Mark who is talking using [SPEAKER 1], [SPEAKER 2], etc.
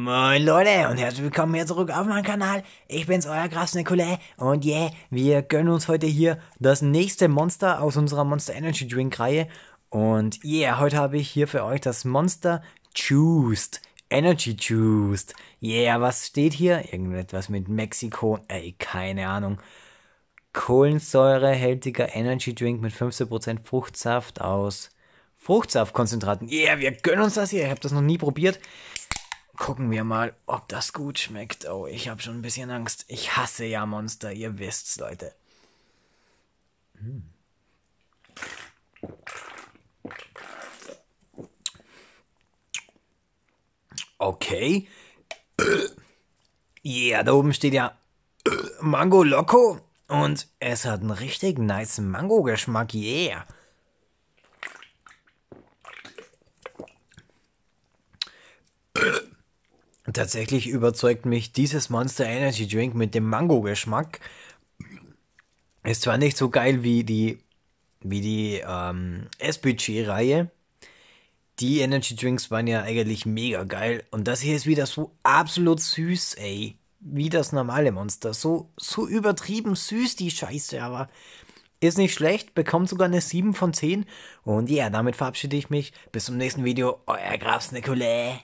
[SPEAKER 1] Moin Leute und herzlich willkommen hier zurück auf meinem Kanal. Ich bin's, euer Graf Nicolai und yeah, wir gönnen uns heute hier das nächste Monster aus unserer Monster Energy Drink Reihe. Und yeah, heute habe ich hier für euch das Monster Juiced. Energy Juiced. Yeah, was steht hier? Irgendetwas mit Mexiko. Ey, keine Ahnung. Kohlensäurehältiger Energy Drink mit 15% Fruchtsaft aus Fruchtsaftkonzentraten. Yeah, wir gönnen uns das hier. Ich habe das noch nie probiert. Gucken wir mal, ob das gut schmeckt. Oh, ich habe schon ein bisschen Angst. Ich hasse ja Monster, ihr wisst's, Leute. Hm. Okay. Yeah, da oben steht ja Mango Loco und es hat einen richtig nice Mango-Geschmack. Yeah. Tatsächlich überzeugt mich dieses Monster Energy Drink mit dem Mango-Geschmack. Ist zwar nicht so geil wie die, wie die ähm, SBG-Reihe. Die Energy Drinks waren ja eigentlich mega geil. Und das hier ist wieder so absolut süß, ey. Wie das normale Monster. So, so übertrieben süß, die Scheiße, aber ist nicht schlecht, bekommt sogar eine 7 von 10. Und ja, damit verabschiede ich mich. Bis zum nächsten Video. Euer Grafs Nicolai.